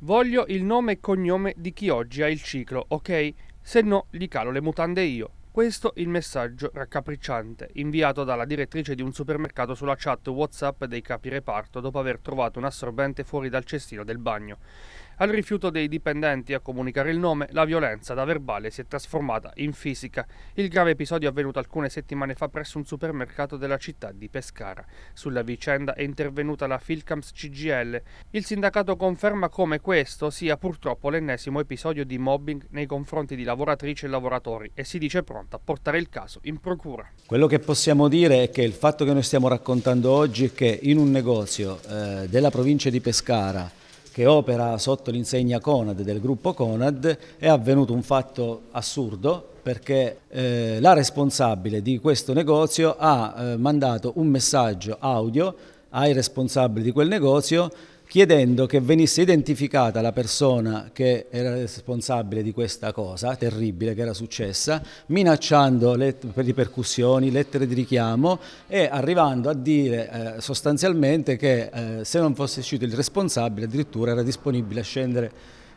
Voglio il nome e cognome di chi oggi ha il ciclo, ok? Se no gli calo le mutande io. Questo il messaggio raccapricciante, inviato dalla direttrice di un supermercato sulla chat WhatsApp dei capi reparto dopo aver trovato un assorbente fuori dal cestino del bagno. Al rifiuto dei dipendenti a comunicare il nome, la violenza da verbale si è trasformata in fisica. Il grave episodio è avvenuto alcune settimane fa presso un supermercato della città di Pescara. Sulla vicenda è intervenuta la Filcams CGL. Il sindacato conferma come questo sia purtroppo l'ennesimo episodio di mobbing nei confronti di lavoratrici e lavoratori e si dice pronta a portare il caso in procura. Quello che possiamo dire è che il fatto che noi stiamo raccontando oggi è che in un negozio eh, della provincia di Pescara che opera sotto l'insegna Conad del gruppo Conad, è avvenuto un fatto assurdo perché eh, la responsabile di questo negozio ha eh, mandato un messaggio audio ai responsabili di quel negozio chiedendo che venisse identificata la persona che era responsabile di questa cosa terribile che era successa, minacciando le ripercussioni, lettere di richiamo e arrivando a dire eh, sostanzialmente che eh, se non fosse uscito il responsabile addirittura era disponibile a scendere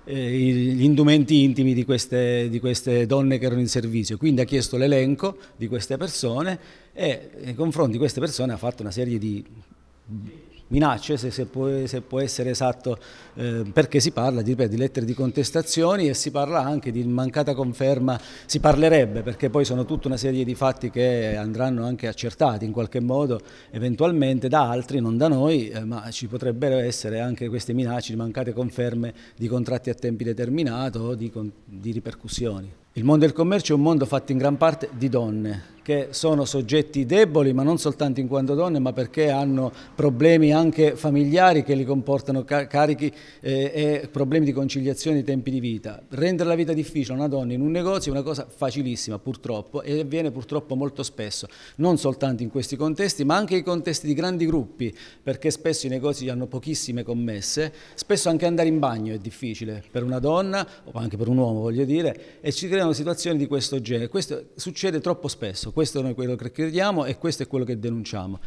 eh, gli indumenti intimi di queste, di queste, donne che erano in servizio. Quindi ha chiesto l'elenco di queste persone e nei confronti di queste persone ha fatto una serie di minacce, se, se, può, se può, essere esatto, eh, perché si parla di, di, lettere di contestazioni e si parla anche di mancata conferma, si parlerebbe perché poi sono tutta una serie di fatti che andranno anche accertati in qualche modo, eventualmente da altri, non da noi, eh, ma ci potrebbero essere anche queste minacce di mancate conferme di contratti a tempi determinato o di, di ripercussioni. Il mondo del commercio è un mondo fatto in gran parte di donne che sono soggetti deboli, ma non soltanto in quanto donne, ma perché hanno problemi anche familiari che li comportano carichi eh, e problemi di conciliazione dei tempi di vita. Rendere la vita difficile a una donna in un negozio è una cosa facilissima purtroppo e avviene purtroppo molto spesso, non soltanto in questi contesti, ma anche in contesti di grandi gruppi, perché spesso i negozi hanno pochissime commesse, spesso anche andare in bagno è difficile per una donna o anche per un uomo, voglio dire, e ci creano situazioni di questo genere. Questo succede troppo spesso questo è quello che crediamo e questo è quello che denunciamo.